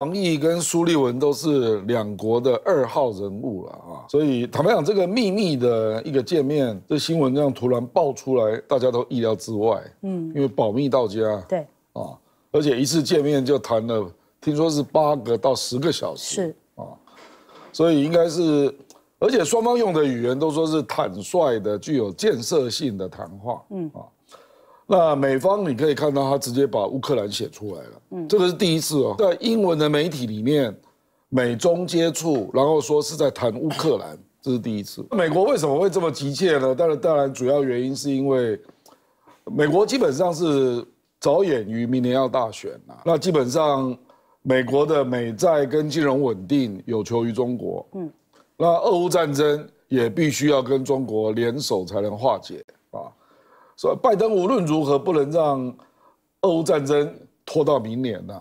王毅跟苏立文都是两国的二号人物了啊，所以坦白讲，这个秘密的一个见面这新闻这样突然爆出来，大家都意料之外。嗯，因为保密到家。对啊，而且一次见面就谈了，听说是八个到十个小时。是啊，所以应该是，而且双方用的语言都说是坦率的、具有建设性的谈话。嗯啊。那美方你可以看到，他直接把乌克兰写出来了，嗯，这个是第一次哦，在英文的媒体里面，美中接触，然后说是在谈乌克兰，这是第一次。美国为什么会这么急切呢？当然，当然，主要原因是因为，美国基本上是着眼于明年要大选呐。那基本上，美国的美债跟金融稳定有求于中国，嗯，那俄乌战争也必须要跟中国联手才能化解啊。说拜登无论如何不能让，俄乌战争拖到明年了。